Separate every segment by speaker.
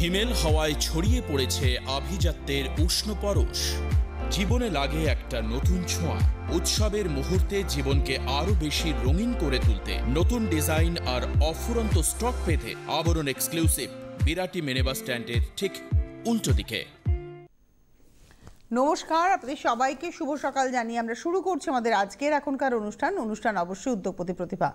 Speaker 1: হিমেল হাওয়ায় ছড়িয়ে পড়েছে আভিজাত্যের উষ্ণ পরশ জীবনে লাগে একটা নতুন ছোঁয়া উৎসবের মুহূর্তে জীবনকে আরও বেশি রঙিন করে তুলতে নতুন ডিজাইন আর অফুরন্ত স্টক পেতে আবরণ এক্সক্লুসিভ বিরাটি মেনেবাস স্ট্যান্ডের ঠিক উল্টো দিকে নমস্কার আপনাদের সবাইকে শুভ সকাল জানিয়ে আমরা শুরু করছি আমাদের আজকের এখনকার অনুষ্ঠান অনুষ্ঠান অবশ্যই উদ্যোগপতি প্রতিভা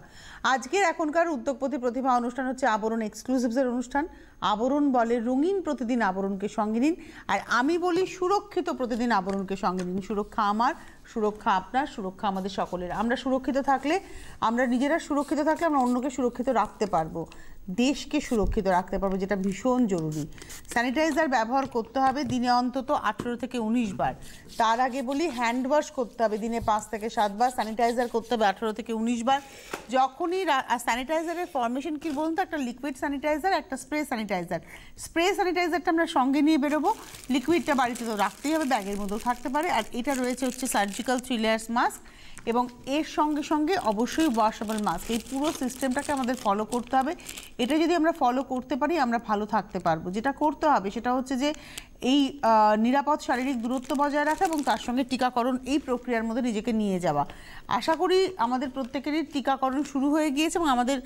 Speaker 1: আজকের এখনকার উদ্যোগপতি প্রতিভা অনুষ্ঠান হচ্ছে আবরণ এক্সক্লুসিভসের অনুষ্ঠান আবরণ বলে রঙিন প্রতিদিন আবরণকে সঙ্গে নিন আর আমি বলি সুরক্ষিত প্রতিদিন আবরণকে সঙ্গে নিন সুরক্ষা আমার সুরক্ষা আপনার সুরক্ষা আমাদের সকলের আমরা সুরক্ষিত থাকলে আমরা নিজেরা সুরক্ষিত থাকলে আমরা অন্যকে সুরক্ষিত রাখতে পারবো দেশকে সুরক্ষিত রাখতে পারবো যেটা ভীষণ জরুরি স্যানিটাইজার ব্যবহার করতে হবে দিনে অন্তত আঠেরো থেকে উনিশ বার তার আগে বলি হ্যান্ড ওয়াশ করতে হবে দিনে পাঁচ থেকে সাতবার স্যানিটাইজার করতে হবে আঠেরো থেকে উনিশ বার যখনই স্যানিটাইজারের ফরমেশন কী বলুন তো একটা লিকুইড স্যানিটাইজার একটা স্প্রে স্যানিটাইজার স্প্রে স্যানিটাইজারটা আমরা সঙ্গে নিয়ে বেরোবো লিকুইডটা বাড়িতে তো রাখতেই হবে ব্যাগের মধ্যেও থাকতে পারে আর এটা রয়েছে হচ্ছে সার্জিক্যাল থ্রি লেয়ার্স মাস্ক এবং এর সঙ্গে সঙ্গে অবশ্যই ওয়াশেবল মাস্ক এই পুরো সিস্টেমটাকে আমাদের ফলো করতে হবে এটা যদি আমরা ফলো করতে পারি আমরা ভালো থাকতে পারবো যেটা করতে হবে সেটা হচ্ছে যে এই নিরাপদ শারীরিক দূরত্ব বজায় রাখা এবং তার সঙ্গে টিকাকরণ এই প্রক্রিয়ার মধ্যে নিজেকে নিয়ে যাওয়া আশা করি আমাদের প্রত্যেকেরই টিকাকরণ শুরু হয়ে গিয়েছে এবং আমাদের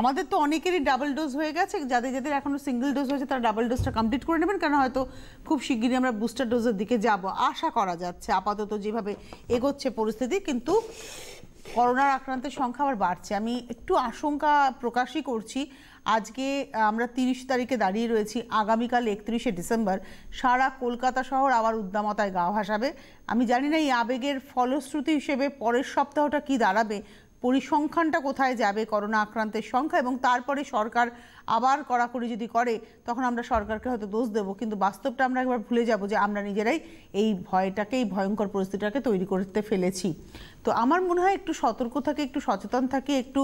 Speaker 1: আমাদের তো অনেকেরই ডাবল ডোজ হয়ে গেছে যাদের যাদের এখনও সিঙ্গেল ডোজ হয়েছে তারা ডাবল ডোজটা কমপ্লিট করে নেবেন কেন হয়তো খুব শিগগিরই আমরা বুস্টার ডোজের দিকে যাব আশা করা যাচ্ছে আপাতত যেভাবে এগোচ্ছে পরিস্থিতি কিন্তু করোনার আক্রান্তের সংখ্যা আবার বাড়ছে আমি একটু আশঙ্কা প্রকাশই করছি আজকে আমরা তিরিশ তারিখে দাঁড়িয়ে রয়েছি আগামীকাল একত্রিশে ডিসেম্বর সারা কলকাতা শহর আবার উদ্দামতায় গা ভাসাবে আমি জানি না এই আবেগের ফলশ্রুতি হিসেবে পরের সপ্তাহটা কি দাঁড়াবে পরিসংখ্যানটা কোথায় যাবে করোনা আক্রান্তের সংখ্যা এবং তারপরে সরকার আবার কড়াকড়ি যদি করে তখন আমরা সরকারকে হয়তো দোষ দেব কিন্তু বাস্তবটা আমরা একবার ভুলে যাব যে আমরা নিজেরাই এই ভয়টাকে এই ভয়ঙ্কর পরিস্থিতিটাকে তৈরি করতে ফেলেছি তো আমার মনে হয় একটু সতর্ক থাকে একটু সচেতন থাকে একটু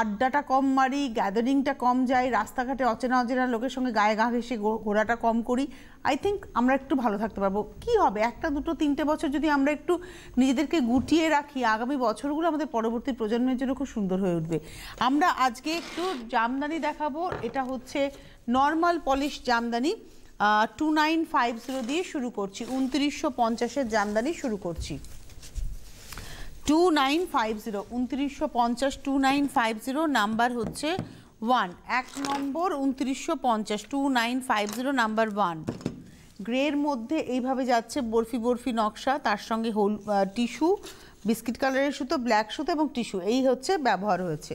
Speaker 1: আড্ডাটা কম মারি গ্যাদারিংটা কম যাই রাস্তাঘাটে অচেনা অচেনা লোকের সঙ্গে গায়ে গা ঘেসে ঘোরাটা কম করি আই থিঙ্ক আমরা একটু ভালো থাকতে পারবো কি হবে একটা দুটো তিনটে বছর যদি আমরা একটু নিজেদেরকে গুটিয়ে রাখি আগামী বছরগুলো আমাদের পরবর্তী প্রজন্মের জন্য খুব সুন্দর হয়ে উঠবে আমরা আজকে একটু জামদানি দেখাবো এটা হচ্ছে normal polish Jamdani two nine five zero দিয়ে শুরু করছি উনত্রিশশো পঞ্চাশের জামদানি শুরু করছি টু নাইন ফাইভ জিরো উনত্রিশশো পঞ্চাশ two nine five zero number হচ্ছে ওয়ান এক নম্বর উনত্রিশশো পঞ্চাশ two nine five zero number one গ্রের মধ্যে এইভাবে যাচ্ছে বরফি বরফি নকশা তার সঙ্গে হোল টিস্যু বিস্কিট কালারের সুতো ব্ল্যাক সুতো এবং টিস্যু এই হচ্ছে ব্যবহার হয়েছে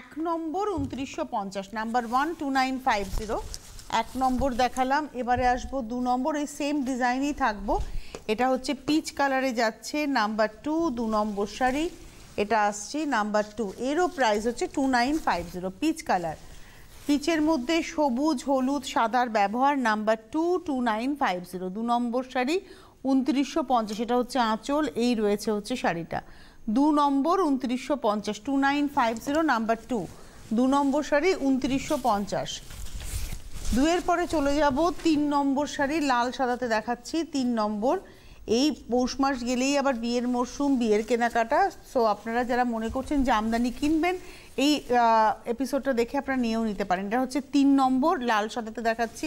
Speaker 1: এক নম্বর উনত্রিশশো পঞ্চাশ number one two nine five zero এক নম্বর দেখালাম এবারে আসবো দু নম্বর এই সেম ডিজাইনই থাকবো এটা হচ্ছে পিচ কালারে যাচ্ছে নাম্বার টু দু নম্বর শাড়ি এটা আসছে নাম্বার টু এরও প্রাইস হচ্ছে two nine five zero peach colour পিচের মধ্যে সবুজ হলুদ সাদার ব্যবহার number two two nine five zero দু নম্বর শাড়ি উনত্রিশশো পঞ্চাশ এটা হচ্ছে আঁচল এই রয়েছে হচ্ছে শাড়িটা দু নম্বর উনত্রিশশো পঞ্চাশ two nine five zero number two দু নম্বর শাড়ি উনত্রিশশো পঞ্চাশ দুয়ের পরে চলে যাব তিন নম্বর শাড়ি লাল সাদাতে দেখাচ্ছি তিন নম্বর এই পৌষ মাস গেলেই আবার বিয়ের মরশুম বিয়ের কেনাকাটা সো আপনারা যারা মনে করছেন জামদানি কিনবেন এই এপিসোডটা দেখে আপনারা নিয়েও নিতে পারেন এটা হচ্ছে তিন নম্বর লাল সাদাতে দেখাচ্ছি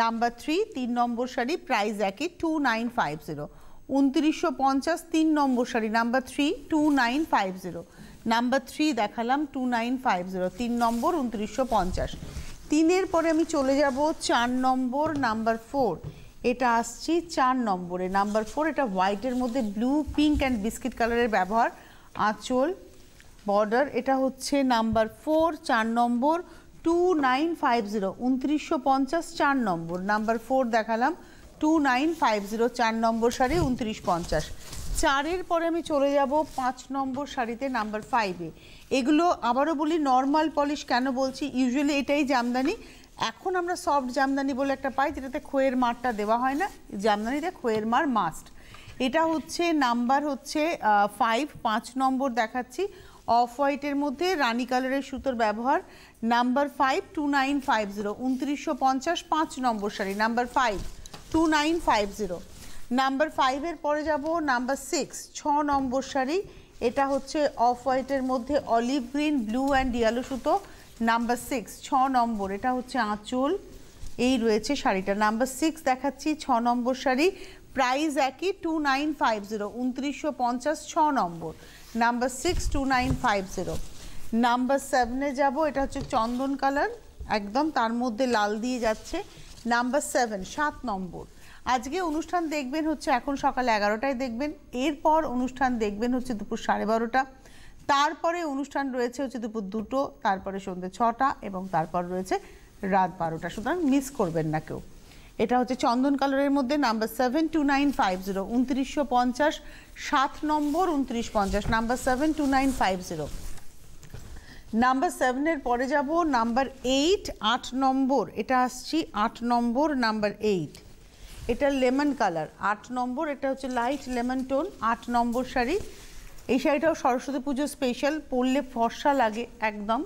Speaker 1: নাম্বার থ্রি তিন নম্বর শাড়ি প্রাইস একই টু নাইন ফাইভ জিরো উনত্রিশশো পঞ্চাশ তিন নম্বর sari number three two nine five zero number three দেখালাম টু নাইন ফাইভ জিরো তিন নম্বর উনত্রিশশো পঞ্চাশ তিনের পরে আমি চলে যাব চার নম্বর নাম্বার ফোর এটা আসছি চার নম্বরে নাম্বার ফোর এটা হোয়াইটের মধ্যে ব্লু পিঙ্ক অ্যান্ড বিস্কিট কালারের ব্যবহার আঁচল বর্ডার এটা হচ্ছে নাম্বার ফোর চার নম্বর টু নাইন ফাইভ জিরো উনত্রিশশো পঞ্চাশ চার নম্বর নাম্বার ফোর দেখালাম টু নাইন ফাইভ জিরো চার নম্বর শাড়ি উনত্রিশ পঞ্চাশ চারের পরে আমি চলে যাব পাঁচ নম্বর শাড়িতে নাম্বার ফাইভে এগুলো আবারও বলি নর্মাল পলিশ কেন বলছি ইউজুয়ালি এটাই জামদানি এখন আমরা সফট জামদানি বলে একটা পাই যেটাতে খোয়ের মারটা দেওয়া হয় না জামদানিতে খোয়ের মার মাস্ট এটা হচ্ছে নাম্বার হচ্ছে ফাইভ পাঁচ নম্বর দেখাচ্ছি অফ হোয়াইটের মধ্যে রানি কালারের সুতোর ব্যবহার number five two nine five zero উনত্রিশশো পঞ্চাশ পাঁচ নম্বর sari number five two nine five zero number ফাইভের পরে যাব নাম্বার সিক্স ছ নম্বর শাড়ি এটা হচ্ছে অফ হোয়াইটের মধ্যে olive green blue and yellow সুতো নাম্বার সিক্স ছ নম্বর এটা হচ্ছে আঁচল এই রয়েছে শাড়িটা নাম্বার সিক্স দেখাচ্ছি ছ নম্বর শাড়ি প্রাইস একই টু নাইন ফাইভ জিরো উনত্রিশশো পঞ্চাশ ছ নম্বর number six two nine five zero number সেভেনে যাব এটা হচ্ছে চন্দন কালার একদম তার মধ্যে লাল দিয়ে যাচ্ছে নাম্বার সেভেন সাত নম্বর আজকে অনুষ্ঠান দেখবেন হচ্ছে এখন সকাল এগারোটায় দেখবেন এরপর অনুষ্ঠান দেখবেন হচ্ছে দুপুর সাড়ে বারোটা তারপরে অনুষ্ঠান রয়েছে হচ্ছে দুপুর দুটো তারপরে সন্ধ্যে ছটা এবং তারপর রয়েছে রাত বারোটা সুতরাং মিস করবেন না কেউ এটা হচ্ছে চন্দন কালারের মধ্যে number seven two nine five zero উনত্রিশশো পঞ্চাশ সাত নম্বর উনত্রিশ পঞ্চাশ number seven two nine five zero number সেভেনের পরে যাব নাম্বার এইট আট নম্বর এটা আসছি আট নম্বর নাম্বার এইট এটা লেমন কালার আট নম্বর এটা হচ্ছে লাইট লেমন টোন আট নম্বর শাড়ি এই শাড়িটাও সরস্বতী পুজো স্পেশাল পরলে ফর্সা লাগে একদম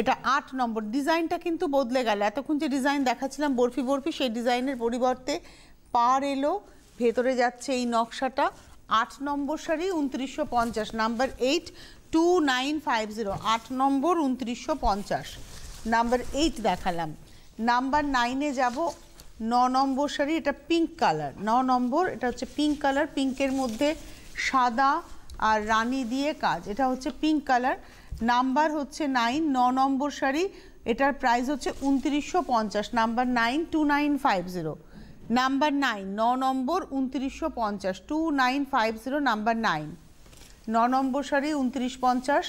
Speaker 1: এটা আট নম্বর ডিজাইনটা কিন্তু বদলে গেল এতক্ষণ যে ডিজাইন দেখাচ্ছিলাম বরফি বরফি সেই ডিজাইনের পরিবর্তে পার এলো ভেতরে যাচ্ছে এই নকশাটা আট নম্বর শাড়ি উনত্রিশশো পঞ্চাশ number eight two nine five zero আট নম্বর উনত্রিশশো পঞ্চাশ নাম্বার এইট দেখালাম নাম্বার নাইনে যাব ন নম্বর শাড়ি এটা পিঙ্ক কালার ন নম্বর এটা হচ্ছে পিঙ্ক কালার পিঙ্কের মধ্যে সাদা আর রানি দিয়ে কাজ এটা হচ্ছে পিঙ্ক কালার নাম্বার হচ্ছে নাইন ন নম্বর শাড়ি এটার প্রাইস হচ্ছে উনত্রিশশো পঞ্চাশ number nine two nine five zero number nine ন নম্বর উনত্রিশশো পঞ্চাশ two nine five zero number nine ন নম্বর শাড়ি উনত্রিশ পঞ্চাশ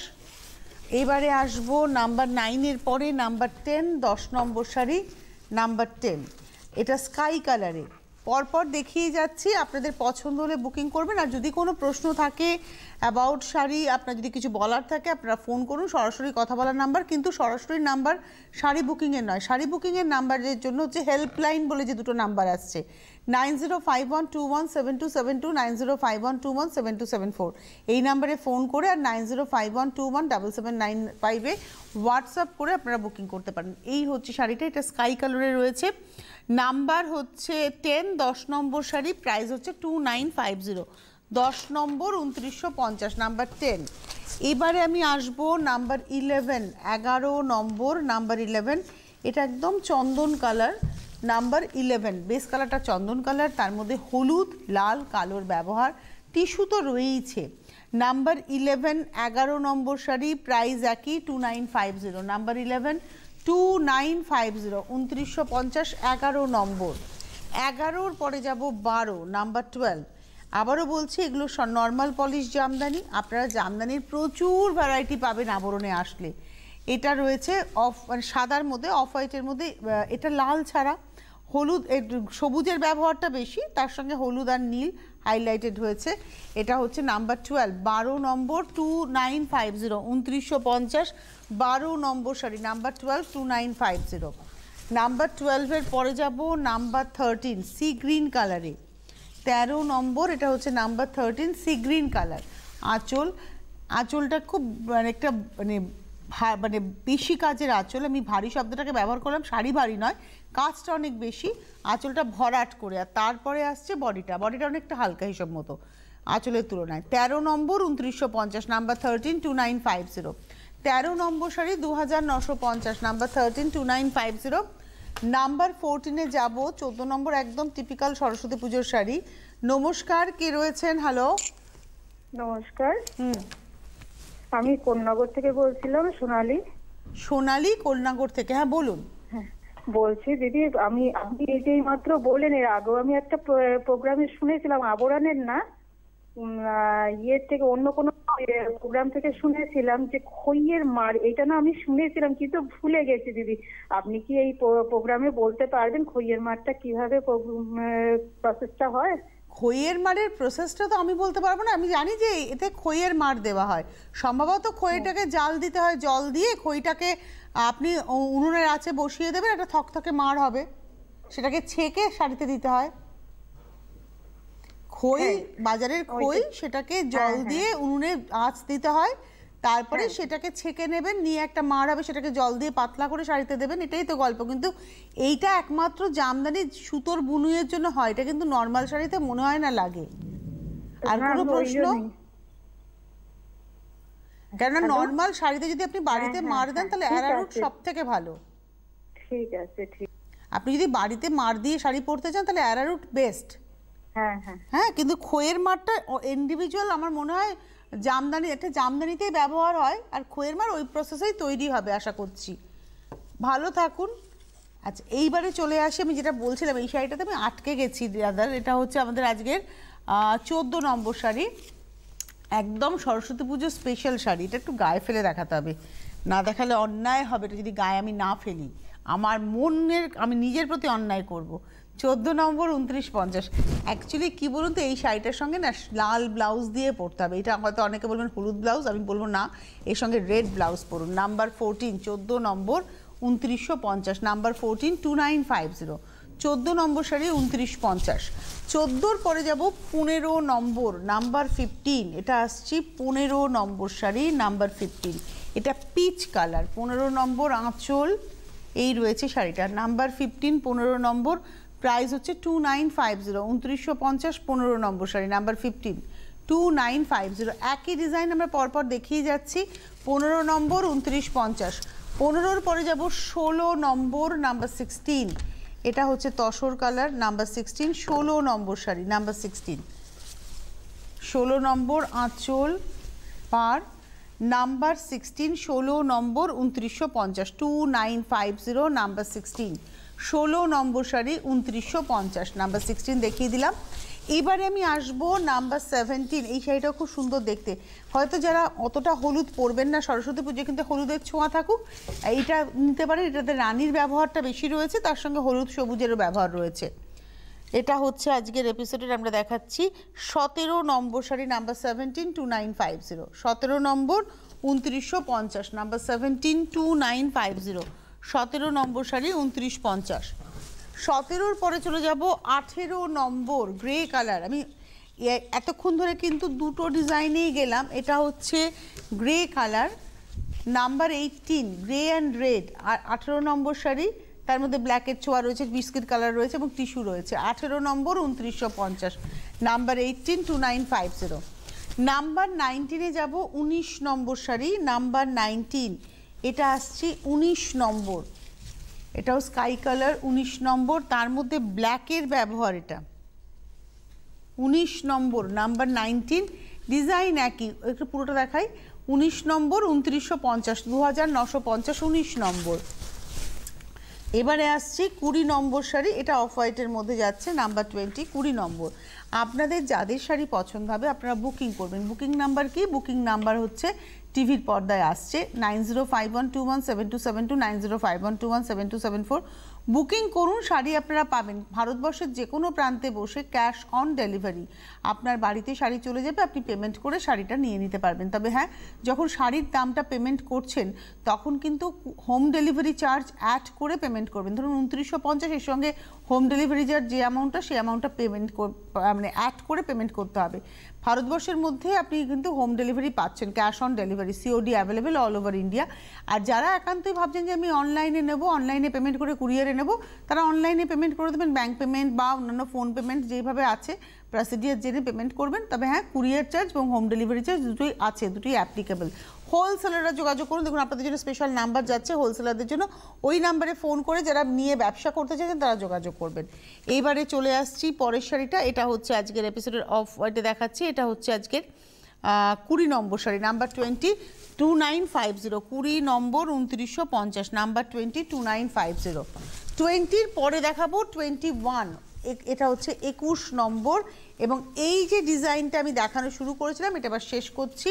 Speaker 1: এবারে আসব নাম্বার নাইনের পরে নাম্বার টেন দশ নম্বর শাড়ি নাম্বার টেন এটা স্কাই কালারে পরপর দেখিয়ে যাচ্ছি আপনাদের পছন্দ হলে বুকিং করবেন আর যদি কোনো প্রশ্ন থাকে অ্যাবাউট শাড়ি আপনার যদি কিছু বলার থাকে আপনারা ফোন করুন সরাসরি কথা বলার নাম্বার কিন্তু সরাসরি নাম্বার শাড়ি বুকিংয়ের নয় শাড়ি বুকিংয়ের নাম্বারের জন্য হচ্ছে হেল্পলাইন বলে যে দুটো নাম্বার আসছে 9051217272 এই নাম্বারে ফোন করে আর নাইন এ হোয়াটসঅ্যাপ করে আপনারা বুকিং করতে পারেন এই হচ্ছে শাড়িটা এটা স্কাই কালারে রয়েছে নাম্বার হচ্ছে টেন দশ নম্বর শাড়ি প্রাইস হচ্ছে টু নাইন ফাইভ জিরো দশ নম্বর উনত্রিশশো পঞ্চাশ নাম্বার টেন এবারে আমি আসব নাম্বার ইলেভেন এগারো নম্বর নাম্বার ইলেভেন এটা একদম চন্দন কালার নাম্বার ইলেভেন বেস কালারটা চন্দন কালার তার মধ্যে হলুদ লাল কালোর ব্যবহার টিস্যু তো রয়েইছে নাম্বার ইলেভেন এগারো নম্বর শাড়ি প্রাইস একই two nine five zero number eleven two nine five zero উনত্রিশশো পঞ্চাশ এগারো নম্বর এগারোর পরে যাব বারো নাম্বার টুয়েলভ আবারও বলছি এগুলো নর্মাল পলিশ জামদানি আপনারা জামদানির প্রচুর ভ্যারাইটি পাবেন আবরণে আসলে এটা রয়েছে অফ মানে সাদার মধ্যে অফ হোয়াইটের মধ্যে এটা লাল ছাড়া হলুদ সবুজের ব্যবহারটা বেশি তার সঙ্গে হলুদ আর নীল হাইলাইটেড হয়েছে এটা হচ্ছে নাম্বার টুয়েলভ বারো নম্বর টু নাইন ফাইভ জিরো উনত্রিশশো পঞ্চাশ বারো নম্বর sorry number twelve two nine five zero number টুয়েলভের পরে যাব নাম্বার থার্টিন সি গ্রিন কালারে তেরো নম্বর এটা হচ্ছে number thirteen sea green colour আঁচল আঁচলটা খুব মানে একটা মানে মানে বেশি কাজের আঁচল আমি ভারী শব্দটাকে ব্যবহার করলাম শাড়ি ভারী নয় কাজটা অনেক বেশি আঁচলটা ভরাট করে আর তারপরে আসছে বডিটা বডিটা অনেকটা হালকা হিসাব মতো আঁচলের তুলনায় তেরো নম্বর উনত্রিশশো পঞ্চাশ number thirteen two nine five zero তেরো নম্বর শাড়ি দু হাজার নশো পঞ্চাশ number thirteen two nine five zero number ফোরটিনে যাবো চোদ্দো নম্বর একদম টিপিক্যাল সরস্বতী পুজোর শাড়ি নমস্কার কে রয়েছেন হ্যালো নমস্কার হুম আমি কোন্নগর থেকে বলছিলাম সোনালি সোনালি কোন্নগর থেকে হ্যাঁ বলুন বলছি দিদি আমি আপনি এই যে মাত্র বললেন এর আগেও আমি একটা প্রোগ্রামে শুনেছিলাম আবরানের না ইয়ের থেকে অন্য কোনো প্রোগ্রাম থেকে শুনেছিলাম যে খইয়ের মার এটা না আমি শুনেছিলাম কিন্তু ভুলে গেছি দিদি আপনি কি এই প্রোগ্রামে বলতে পারবেন খইয়ের মারটা কিভাবে প্রসেসটা হয় খইয়ের মারের প্রসেসটা তো আমি বলতে পারবো না আমি জানি যে এতে খইয়ের মার দেওয়া হয় সম্ভবত খইটাকে জাল দিতে হয় জল দিয়ে খইটাকে আপনি উনুনের আছে বসিয়ে দেবেন একটা থকথকে মার হবে সেটাকে ছেঁকে শাড়িতে দিতে হয় খই হ্যাঁ। বাজারের খই সেটাকে হ্যাঁ, জল হ্যাঁ। দিয়ে উনুনে আঁচ দিতে হয় তারপরে হ্যাঁ। সেটাকে ছেঁকে নেবেন নিয়ে একটা মার হবে সেটাকে জল দিয়ে পাতলা করে শাড়িতে দেবেন এটাই তো গল্প কিন্তু এইটা একমাত্র জামদানি সুতোর বুনুয়ের জন্য হয় এটা কিন্তু নর্মাল শাড়িতে মনে হয় না লাগে আর হ্যাঁ, কোনো হ্যাঁ, প্রশ্ন কেননা নর্মাল শাড়িতে যদি আপনি বাড়িতে মার দেন তাহলে অ্যারারুট সব থেকে ভালো ঠিক আছে ঠিক আপনি যদি বাড়িতে মার দিয়ে শাড়ি পরতে চান তাহলে অ্যারারুট বেস্ট হ্যাঁ হ্যাঁ হ্যাঁ কিন্তু খোয়ের মারটা ইন্ডিভিজুয়াল আমার মনে হয় জামদানি একটা জামদানিতেই ব্যবহার হয় আর খোয়ের মার ওই প্রসেসেই তৈরি হবে আশা করছি ভালো থাকুন আচ্ছা এইবারে চলে আসি আমি যেটা বলছিলাম এই শাড়িটাতে আমি আটকে গেছি দাদার এটা হচ্ছে আমাদের আজকের চোদ্দো নম্বর শাড়ি একদম সরস্বতী পুজো স্পেশাল শাড়ি এটা একটু গায়ে ফেলে দেখাতে হবে না দেখালে অন্যায় হবে এটা যদি গায়ে আমি না ফেলি আমার মনের আমি নিজের প্রতি অন্যায় করব। চোদ্দো নম্বর উনত্রিশ পঞ্চাশ অ্যাকচুয়ালি কী বলুন তো এই শাড়িটার সঙ্গে না লাল ব্লাউজ দিয়ে পরতে হবে এটা হয়তো অনেকে বলবেন হলুদ ব্লাউজ আমি বলবো না এর সঙ্গে রেড ব্লাউজ পরুন নাম্বার ফোরটিন চোদ্দো নম্বর উনত্রিশশো পঞ্চাশ number fourteen two nine five zero চোদ্দো নম্বর শাড়ি উনত্রিশ পঞ্চাশ চোদ্দোর পরে যাব পনেরো নম্বর নাম্বার ফিফটিন এটা আসছি পনেরো নম্বর শাড়ি নাম্বার ফিফটিন এটা পিচ কালার পনেরো নম্বর আঁচল এই রয়েছে শাড়িটা নাম্বার ফিফটিন পনেরো নম্বর প্রাইস হচ্ছে টু নাইন ফাইভ জিরো উনত্রিশশো পঞ্চাশ পনেরো নম্বর sari number fifteen two nine five zero একই ডিজাইন আমরা পরপর দেখিয়ে যাচ্ছি পনেরো নম্বর উনত্রিশ পঞ্চাশ পনেরোর পরে যাব ষোলো নম্বর নাম্বার সিক্সটিন এটা হচ্ছে তসর কালার নাম্বার সিক্সটিন ষোলো নম্বর শাড়ি নাম্বার সিক্সটিন ষোলো নম্বর আঁচল পার নাম্বার সিক্সটিন ষোলো নম্বর উনত্রিশশো পঞ্চাশ two nine five zero number sixteen ষোলো নম্বর শাড়ি উনত্রিশশো পঞ্চাশ নাম্বার সিক্সটিন দেখিয়ে দিলাম এবারে আমি আসব নাম্বার সেভেন্টিন এই শাড়িটা খুব সুন্দর দেখতে হয়তো যারা অতটা হলুদ পরবেন না সরস্বতী পুজো কিন্তু হলুদের ছোঁয়া থাকুক এইটা নিতে পারে এটাতে রানীর ব্যবহারটা বেশি রয়েছে তার সঙ্গে হলুদ সবুজেরও ব্যবহার রয়েছে এটা হচ্ছে আজকের এপিসোডের আমরা দেখাচ্ছি সতেরো নম্বর sari number seventeen two nine five zero সতেরো নম্বর উনত্রিশশো পঞ্চাশ number seventeen two nine five zero সতেরো নম্বর শাড়ি উনত্রিশ পঞ্চাশ সতেরোর পরে চলে যাব আঠেরো নম্বর গ্রে কালার আমি এতক্ষণ ধরে কিন্তু দুটো ডিজাইনেই গেলাম এটা হচ্ছে grey colour number eighteen grey and red আর আঠেরো নম্বর শাড়ি তার মধ্যে ব্ল্যাকের ছোঁয়া রয়েছে বিস্কিট কালার রয়েছে এবং টিস্যু রয়েছে আঠেরো নম্বর উনত্রিশশো পঞ্চাশ number eighteen two nine five zero number নাইনটিনে যাব উনিশ নম্বর শাড়ি নাম্বার নাইনটিন এটা আসছে ১৯ নম্বর এটাও স্কাই কালার ১৯ নম্বর তার মধ্যে ব্ল্যাকের ব্যবহার এটা ১৯ নম্বর নাম্বার নাইনটিন ডিজাইন একই একটু পুরোটা দেখাই ১৯ নম্বর উনত্রিশশো পঞ্চাশ দু হাজার নশো পঞ্চাশ উনিশ নম্বর এবারে আসছি কুড়ি নম্বর শাড়ি এটা অফ হোয়াইটের মধ্যে যাচ্ছে নাম্বার টোয়েন্টি কুড়ি নম্বর আপনাদের যাদের শাড়ি পছন্দ হবে আপনারা বুকিং করবেন বুকিং নাম্বার কি বুকিং নাম্বার হচ্ছে টিভির পর্দায় আসছে nine zero five one two one seven two seven two nine zero five one two one seven two seven four booking করুন শাড়ি আপনারা পাবেন ভারতবর্ষের যে কোনো প্রান্তে বসে ক্যাশ অন ডেলিভারি আপনার বাড়িতে শাড়ি চলে যাবে আপনি পেমেন্ট করে শাড়িটা নিয়ে নিতে পারবেন তবে হ্যাঁ যখন শাড়ির দামটা পেমেন্ট করছেন তখন কিন্তু হোম ডেলিভারি চার্জ অ্যাড করে পেমেন্ট করবেন ধরুন উনত্রিশশো পঞ্চাশ এর সঙ্গে হোম ডেলিভারি চার্জ যে অ্যামাউন্টটা সেই অ্যামাউন্টটা পেমেন্ট মানে অ্যাড করে পেমেন্ট করতে হবে ভারতবর্ষের মধ্যে আপনি কিন্তু হোম ডেলিভারি পাচ্ছেন cash on delivery COD available all over India আর যারা একান্তই ভাবছেন যে আমি অনলাইনে নেব অনলাইনে পেমেন্ট করে কুরিয়ারে নেব তারা অনলাইনে পেমেন্ট করে দেবেন ব্যাঙ্ক পেমেন্ট বা অন্যান্য ফোন পেমেন্ট যেভাবে আছে প্রাসিডিয়ার জেনে পেমেন্ট করবেন তবে হ্যাঁ কুরিয়ার চার্জ এবং হোম ডেলিভারি চার্জ দুটোই আছে দুটোই অ্যাপ্লিকেবল হোলসেলাররা যোগাযোগ করুন দেখুন আপনাদের জন্য স্পেশাল নাম্বার যাচ্ছে হোলসেলারদের জন্য ওই নাম্বারে ফোন করে যারা নিয়ে ব্যবসা করতে চাইছেন তারা যোগাযোগ করবেন এইবারে চলে আসছি পরের শাড়িটা এটা হচ্ছে আজকের এপিসোডের অফ হোয়াইটে দেখাচ্ছি এটা হচ্ছে আজকের কুড়ি নম্বর sari number twenty two nine five zero কুড়ি নম্বর উনত্রিশশো পঞ্চাশ number twenty two nine five zero টোয়েন্টির পরে দেখাবো টোয়েন্টি ওয়ান এটা হচ্ছে একুশ নম্বর এবং এই যে ডিজাইনটা আমি দেখানো শুরু করেছিলাম এটা আবার শেষ করছি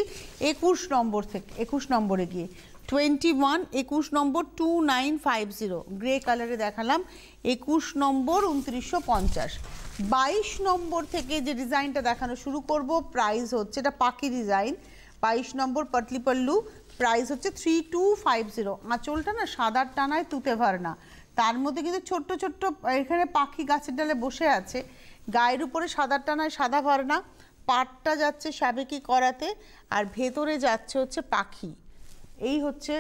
Speaker 1: একুশ নম্বর থেকে একুশ নম্বরে গিয়ে টোয়েন্টি ওয়ান একুশ নম্বর two nine five zero grey কালারে দেখালাম একুশ নম্বর উনত্রিশশো পঞ্চাশ বাইশ নম্বর থেকে যে ডিজাইনটা দেখানো শুরু করব প্রাইস হচ্ছে এটা পাখি ডিজাইন বাইশ নম্বর পাতলি পাল্লু প্রাইস হচ্ছে থ্রি টু ফাইভ জিরো আঁচলটা না সাদার টানায় তুতে ভার না তার মধ্যে কিন্তু ছোট্ট ছোট্ট এখানে পাখি গাছের ডালে বসে আছে গায়ের উপরে সাদারটা নয় সাদা ভরনা পাটটা যাচ্ছে সাবেকি করাতে আর ভেতরে যাচ্ছে হচ্ছে পাখি এই হচ্ছে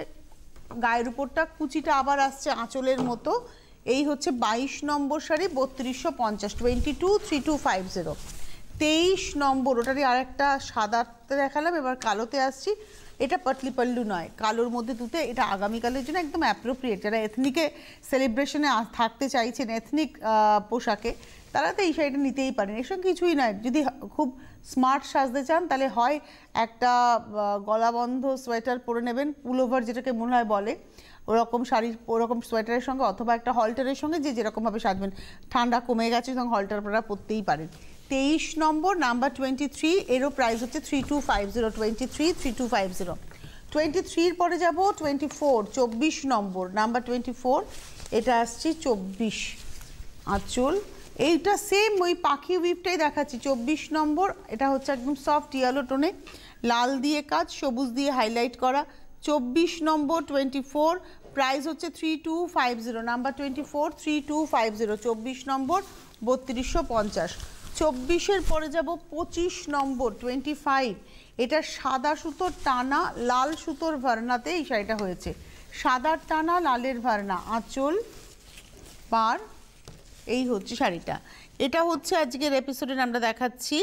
Speaker 1: গায়ের উপরটা কুচিটা আবার আসছে আঁচলের মতো এই হচ্ছে ২২ নম্বর শাড়ি বত্রিশশো পঞ্চাশ twenty two three two five zero তেইশ নম্বর ওটারই আরেকটা সাদাতে দেখালাম এবার কালোতে আসছি এটা পাতলি পাল্লু নয় কালোর মধ্যে তুতে এটা আগামীকালের জন্য একদম অ্যাপ্রোপ্রিয়েট যারা এথনিকে সেলিব্রেশনে থাকতে চাইছেন এথনিক পোশাকে তারা তো এই শাড়িটা নিতেই পারেন এসব কিছুই নয় যদি খুব স্মার্ট সাজতে চান তাহলে হয় একটা গলাবন্ধ সোয়েটার পরে নেবেন পুলোভার যেটাকে মনে হয় বলে ওরকম শাড়ি ওরকম সোয়েটারের সঙ্গে অথবা একটা হলটারের সঙ্গে যে যেরকমভাবে সাজবেন ঠান্ডা কমে গেছে এবং হলটার পরা পরতেই পারেন তেইশ নম্বর নাম্বার টোয়েন্টি থ্রি এরও প্রাইস হচ্ছে three two five zero twenty three three two five zero টোয়েন্টি থ্রির পরে যাব টোয়েন্টি ফোর চব্বিশ নম্বর নাম্বার টোয়েন্টি ফোর এটা আসছে চব্বিশ আঁচল এইটা সেম ওই পাখি উইপটাই দেখাচ্ছি চব্বিশ নম্বর এটা হচ্ছে একদম সফট ইয়েলো টোনে লাল দিয়ে কাজ সবুজ দিয়ে হাইলাইট করা চব্বিশ নম্বর টোয়েন্টি ফোর প্রাইস হচ্ছে three two five zero number twenty four three two five zero চব্বিশ নম্বর বত্রিশশো পঞ্চাশ চব্বিশের পরে যাব পঁচিশ নম্বর টোয়েন্টি ফাইভ এটা সাদা সুতোর টানা লাল সুতোর ভারনাতে এই শাড়িটা হয়েছে সাদার টানা লালের ভার্না আঁচল পার এই হচ্ছে শাড়িটা এটা হচ্ছে আজকের এপিসোডে আমরা দেখাচ্ছি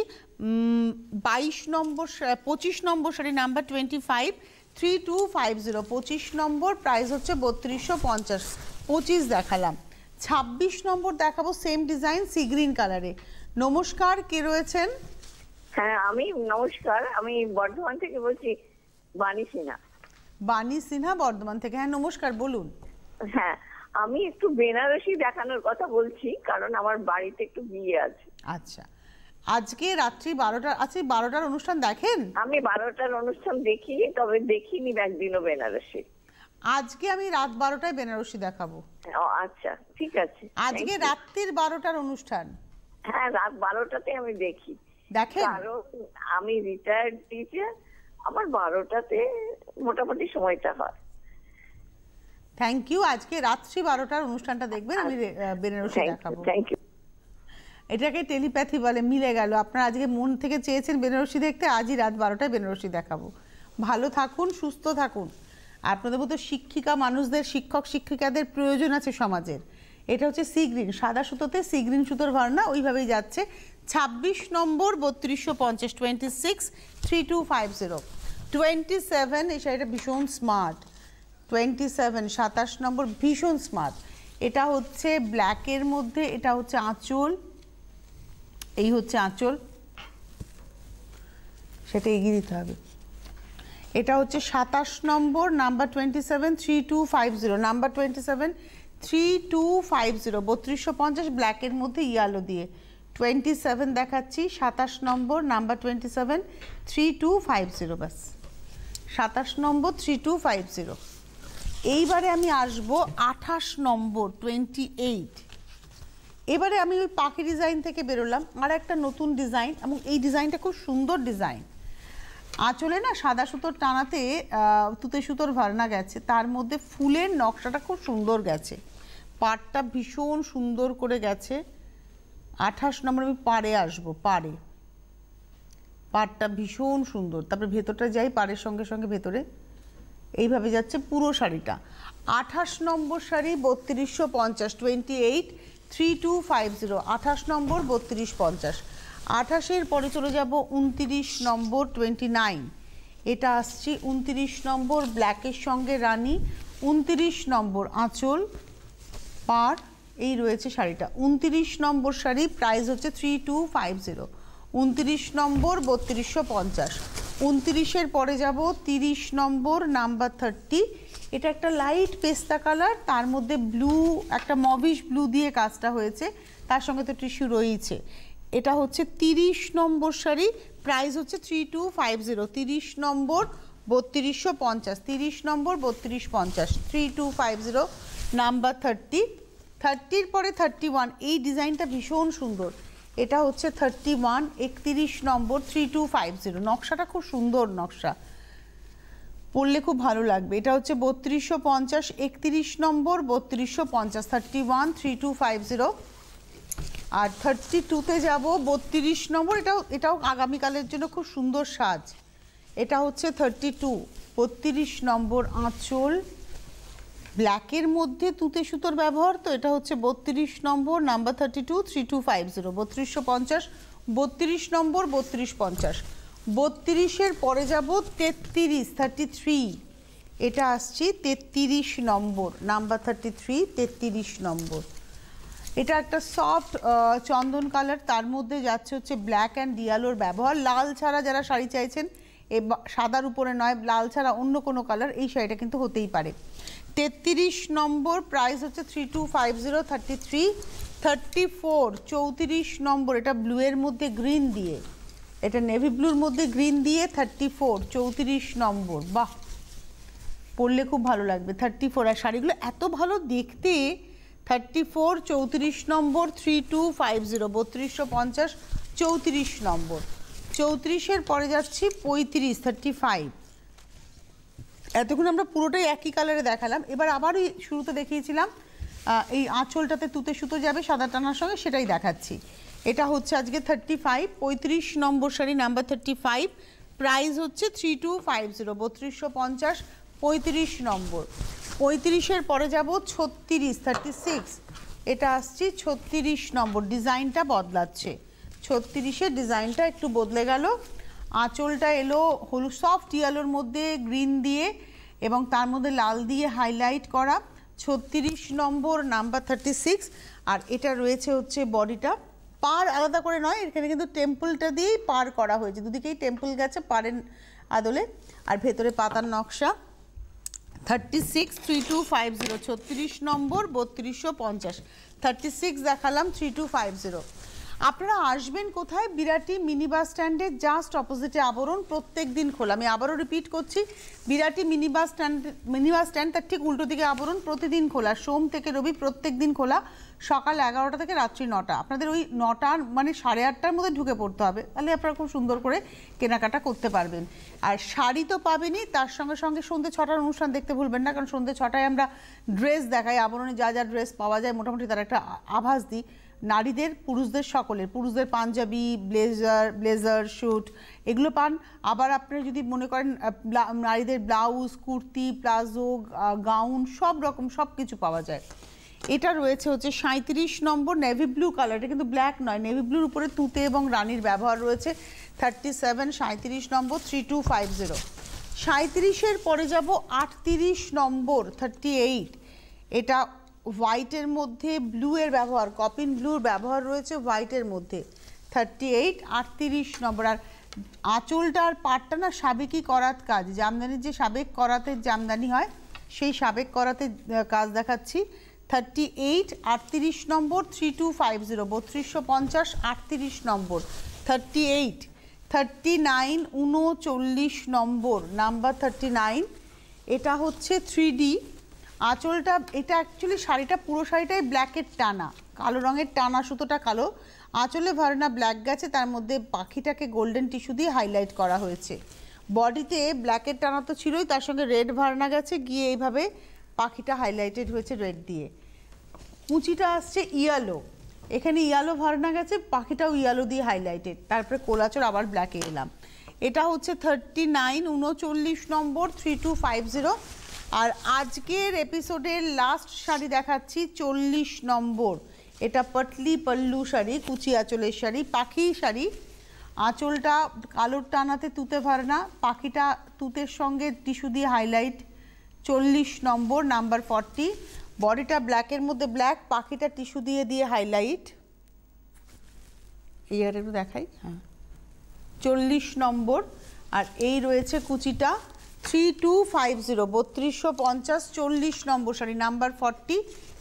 Speaker 1: বাইশ নম্বর পঁচিশ নম্বর sari number twenty five three two five zero পঁচিশ নম্বর প্রাইস হচ্ছে বত্রিশশো পঞ্চাশ পঁচিশ দেখালাম ছাব্বিশ নম্বর দেখাবো সেম ডিজাইন সি গ্রিন কালারে নমস্কার কে রয়েছেন হ্যাঁ আমি নমস্কার আমি বর্ধমান থেকে বলছি বাণী সিনহা বাণী সিনহা বর্ধমান থেকে হ্যাঁ নমস্কার বলুন হ্যাঁ আমি একটু বেনারসি দেখানোর কথা বলছি কারণ আমার বাড়িতে একটু বিয়ে আছে আচ্ছা আজকে রাত্রি বারোটার আচ্ছা বারোটার অনুষ্ঠান দেখেন আমি বারোটার অনুষ্ঠান দেখি তবে দেখিনি একদিনও বেনারসি আজকে আমি রাত বারোটায় বেনারসি দেখাবো আচ্ছা ঠিক আছে আজকে রাত্রির বারোটার অনুষ্ঠান হ্যাঁ রাত বারোটাতে আমি দেখি দেখেন আমি রিটায়ার্ড টিচার আমার বারোটাতে মোটামুটি সময়টা হয় থ্যাংক ইউ আজকে রাত্রি বারোটার অনুষ্ঠানটা দেখবেন আমি বেনারসি দেখাবো থ্যাংক ইউ এটাকে টেলিপ্যাথি বলে মিলে গেল আপনারা আজকে মন থেকে চেয়েছেন বেনারসি দেখতে আজই রাত বারোটায় বেনারসি দেখাবো ভালো থাকুন সুস্থ থাকুন আপনাদের মতো শিক্ষিকা মানুষদের শিক্ষক শিক্ষিকাদের প্রয়োজন আছে সমাজের এটা হচ্ছে সি গ্রিন সাদা সুতোতে সি গ্রিন সুতোর ভার্না ওইভাবেই যাচ্ছে ছাব্বিশ নম্বর বত্রিশশো পঞ্চাশ twenty six three two five zero twenty seven এই শাড়িটা ভীষণ স্মার্ট টোয়েন্টি সেভেন সাতাশ নম্বর ভীষণ স্মার্ট এটা হচ্ছে ব্ল্যাকের মধ্যে এটা হচ্ছে আঁচল এই হচ্ছে আঁচল সেটা এগিয়ে দিতে হবে এটা হচ্ছে সাতাশ নম্বর number twenty seven three two five zero number twenty seven three two five zero বত্রিশশো পঞ্চাশ ব্ল্যাকের মধ্যে ইয়ালো দিয়ে টোয়েন্টি সেভেন দেখাচ্ছি সাতাশ নম্বর number twenty seven three two five zero ব্যাস সাতাশ নম্বর থ্রি টু ফাইভ জিরো এইবারে আমি আসব আঠাশ নম্বর টোয়েন্টি এইট এবারে আমি ওই পাখি ডিজাইন থেকে বেরোলাম আর একটা নতুন ডিজাইন এবং এই ডিজাইনটা খুব সুন্দর ডিজাইন আঁচলে না সাদা সুতোর টানাতে তুতে সুতোর ভারনা গেছে তার মধ্যে ফুলের নকশাটা খুব সুন্দর গেছে পাড়টা ভীষণ সুন্দর করে গেছে আঠাশ নম্বর আমি পাড়ে আসব পাড়ে পাড়টা ভীষণ সুন্দর তারপরে ভেতরটা যাই পাড়ের সঙ্গে সঙ্গে ভেতরে এইভাবে যাচ্ছে পুরো শাড়িটা আঠাশ নম্বর শাড়ি বত্রিশশো পঞ্চাশ twenty eight three two five zero আঠাশ নম্বর বত্রিশ পঞ্চাশ আঠাশের পরে চলে যাব উনতিরিশ নম্বর টোয়েন্টি নাইন এটা আসছে উনতিরিশ নম্বর ব্ল্যাকের সঙ্গে রানী উনতিরিশ নম্বর আঁচল পার এই রয়েছে শাড়িটা উনতিরিশ নম্বর শাড়ি প্রাইস হচ্ছে থ্রি টু ফাইভ জিরো উনতিরিশ নম্বর বত্রিশশো পঞ্চাশ উনতিরিশের পরে যাব তিরিশ নম্বর নাম্বার থার্টি এটা একটা লাইট পেস্তা কালার তার মধ্যে ব্লু একটা মবিশ ব্লু দিয়ে কাজটা হয়েছে তার সঙ্গে তো টিস্যু রয়েছে এটা হচ্ছে তিরিশ নম্বর শাড়ি প্রাইস হচ্ছে থ্রি টু ফাইভ জিরো তিরিশ নম্বর বত্রিশশো পঞ্চাশ তিরিশ নম্বর বত্রিশ পঞ্চাশ three two five zero number thirty থার্টির পরে থার্টি ওয়ান এই ডিজাইনটা ভীষণ সুন্দর এটা হচ্ছে থার্টি ওয়ান একত্রিশ নম্বর থ্রি টু ফাইভ জিরো নকশাটা খুব সুন্দর নকশা পড়লে খুব ভালো লাগবে এটা হচ্ছে বত্রিশশো পঞ্চাশ একত্রিশ নম্বর বত্রিশশো পঞ্চাশ thirty one three two five zero আর থার্টি টুতে যাব বত্রিশ নম্বর এটাও এটাও আগামীকালের জন্য খুব সুন্দর সাজ এটা হচ্ছে থার্টি টু বত্রিশ নম্বর আঁচল ব্ল্যাকের মধ্যে তুতে সুতোর ব্যবহার তো এটা হচ্ছে বত্রিশ নম্বর number thirty two three two five zero বত্রিশশো পঞ্চাশ বত্রিশ নম্বর বত্রিশ পঞ্চাশ বত্রিশের পরে যাব তেত্রিশ থার্টি থ্রি এটা আসছি তেত্রিশ নম্বর নাম্বার থার্টি থ্রি তেত্রিশ নম্বর এটা একটা সফট চন্দন কালার তার মধ্যে যাচ্ছে হচ্ছে ব্ল্যাক অ্যান্ড ডিয়ালোর ব্যবহার লাল ছাড়া যারা শাড়ি চাইছেন এ সাদার উপরে নয় লাল ছাড়া অন্য কোনো কালার এই শাড়িটা কিন্তু হতেই পারে তেত্রিশ নম্বর প্রাইস হচ্ছে three two five zero thirty three thirty four চৌত্রিশ নম্বর এটা ব্লুয়ের মধ্যে গ্রিন দিয়ে এটা নেভি ব্লুর মধ্যে গ্রিন দিয়ে থার্টি ফোর চৌত্রিশ নম্বর বাহ পড়লে খুব ভালো লাগবে থার্টি ফোর আর শাড়িগুলো এত ভালো দেখতে থার্টি ফোর চৌত্রিশ নম্বর থ্রি টু ফাইভ জিরো বত্রিশশো পঞ্চাশ চৌত্রিশ নম্বর চৌত্রিশের পরে যাচ্ছি পঁয়ত্রিশ থার্টি ফাইভ এতক্ষণ আমরা পুরোটাই একই কালারে দেখালাম এবার আবার ওই শুরুতে দেখিয়েছিলাম এই আঁচলটাতে তুতে সুতো যাবে সাদা টানার সঙ্গে সেটাই দেখাচ্ছি এটা হচ্ছে আজকে থার্টি ফাইভ পঁয়ত্রিশ নম্বর sari number thirty five price হচ্ছে থ্রি টু ফাইভ জিরো বত্রিশশো পঞ্চাশ পঁয়ত্রিশ নম্বর পঁয়ত্রিশের পরে যাব ছত্রিশ থার্টি সিক্স এটা আসছি ছত্রিশ নম্বর ডিজাইনটা বদলাচ্ছে ছত্রিশের ডিজাইনটা একটু বদলে গেল আঁচলটা এলো হলুদ সফট ইয়ালোর মধ্যে গ্রিন দিয়ে এবং তার মধ্যে লাল দিয়ে হাইলাইট করা ছত্রিশ নম্বর নাম্বার থার্টি সিক্স আর এটা রয়েছে হচ্ছে বডিটা পার আলাদা করে নয় এখানে কিন্তু টেম্পলটা দিয়েই পার করা হয়েছে দুদিকেই টেম্পল গেছে পারেন আদলে আর ভেতরে পাতার নকশা thirty six three two five zero ছত্রিশ নম্বর বত্রিশশো পঞ্চাশ থার্টি সিক্স দেখালাম থ্রি টু ফাইভ জিরো আপনারা আসবেন কোথায় বিরাটি মিনি বাস স্ট্যান্ডের জাস্ট অপোজিটে আবরণ প্রত্যেক দিন খোলা আমি আবারও রিপিট করছি Birati mini bus stand mini bus stand তার ঠিক উল্টো দিকে আবরণ প্রতিদিন খোলা সোম থেকে রবি প্রত্যেক দিন খোলা সকাল এগারোটা থেকে রাত্রি নটা আপনাদের ওই নটা মানে সাড়ে আটটার মধ্যে ঢুকে পড়তে হবে তাহলে আপনারা খুব সুন্দর করে কেনাকাটা করতে পারবেন আর শাড়ি তো পাবেনই তার সঙ্গে সঙ্গে সন্ধ্যে ছটার অনুষ্ঠান দেখতে ভুলবেন না কারণ সন্ধ্যে ছটায় আমরা ড্রেস দেখাই আবরণে যা যা ড্রেস পাওয়া যায় মোটামুটি তার একটা আভাস দিই নারীদের পুরুষদের সকলের পুরুষদের পাঞ্জাবি ব্লেজার ব্লেজার শ্যুট এগুলো পান আবার আপনারা যদি মনে করেন নারীদের ব্লাউজ কুর্তি প্লাজো গাউন সব রকম সব কিছু পাওয়া যায় এটা রয়েছে হচ্ছে সাঁত্রিশ নম্বর নেভি ব্লু কালার এটা কিন্তু ব্ল্যাক নয় নেভি ব্লুর উপরে তুঁতে এবং রানির ব্যবহার রয়েছে থার্টি সেভেন সাঁত্রিশ নম্বর থ্রি টু ফাইভ জিরো সাঁত্রিশের পরে যাব আটত্রিশ নম্বর থার্টি এইট এটা হোয়াইটের মধ্যে ব্লু এর ব্যবহার কপিন ব্লুর ব্যবহার রয়েছে হোয়াইটের মধ্যে থার্টি এইট আটত্রিশ নম্বর আর আঁচলটার পাটটা না সাবেকই করাত কাজ জামদানির যে সাবেক করাতের জামদানি হয় সেই সাবেক করাতে কাজ দেখাচ্ছি থার্টি এইট আটত্রিশ নম্বর থ্রি টু ফাইভ জিরো বত্রিশশো পঞ্চাশ আটত্রিশ নম্বর থার্টি এইট থার্টি নাইন উনচল্লিশ নম্বর নাম্বার থার্টি নাইন এটা হচ্ছে থ্রি ডি আঁচলটা এটা অ্যাকচুয়ালি শাড়িটা পুরো শাড়িটাই ব্ল্যাকের টানা কালো রঙের টানা সুতোটা কালো আঁচলে ভারনা ব্ল্যাক গেছে তার মধ্যে পাখিটাকে গোল্ডেন টিস্যু দিয়ে হাইলাইট করা হয়েছে বডিতে ব্ল্যাকের টানা তো ছিলই তার সঙ্গে রেড ভারনা গেছে গিয়ে এইভাবে পাখিটা হাইলাইটেড হয়েছে রেড দিয়ে কুচিটা আসছে ইয়ালো এখানে ইয়ালো ভারনা গেছে পাখিটাও ইয়ালো দিয়ে হাইলাইটেড তারপরে কোলাচর আবার ব্ল্যাকে এলাম এটা হচ্ছে থার্টি নাইন উনচল্লিশ নম্বর থ্রি টু ফাইভ জিরো আর আজকের এপিসোডের লাস্ট শাড়ি দেখাচ্ছি চল্লিশ নম্বর এটা পটলি পল্লু শাড়ি কুচি আঁচলের শাড়ি পাখি শাড়ি আঁচলটা কালোর টানাতে তুতে পারে না পাখিটা তুতের সঙ্গে টিস্যু দিয়ে হাইলাইট চল্লিশ নম্বর নাম্বার ফর্টি বডিটা ব্ল্যাকের মধ্যে ব্ল্যাক পাখিটা টিস্যু দিয়ে দিয়ে হাইলাইট ইয়ারের একটু দেখাই হ্যাঁ চল্লিশ নম্বর আর এই রয়েছে কুচিটা থ্রি টু ফাইভ জিরো বত্রিশশো পঞ্চাশ চল্লিশ নম্বর sorry number forty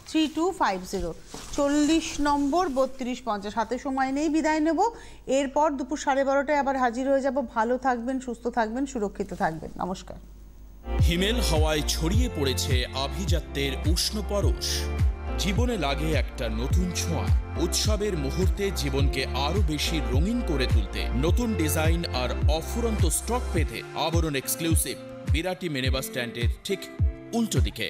Speaker 1: three two five zero চল্লিশ নম্বর বত্রিশ পঞ্চাশ হাতে সময় নেই বিদায় নেব এরপর দুপুর সাড়ে বারোটায় আবার হাজির হয়ে যাব ভালো থাকবেন সুস্থ থাকবেন সুরক্ষিত থাকবেন নমস্কার হিমেল হাওয়ায় ছড়িয়ে পড়েছে আভিজাত্যের উষ্ণ পরশ জীবনে লাগে একটা নতুন ছোঁয়া উৎসবের মুহূর্তে জীবনকে আরও বেশি রঙিন করে তুলতে নতুন ডিজাইন আর অফুরন্ত স্টক পেতে আবরণ এক্সক্লুসিভ বিরাটি মিনিবাস স্ট্যান্ডের ঠিক উল্টো দিকে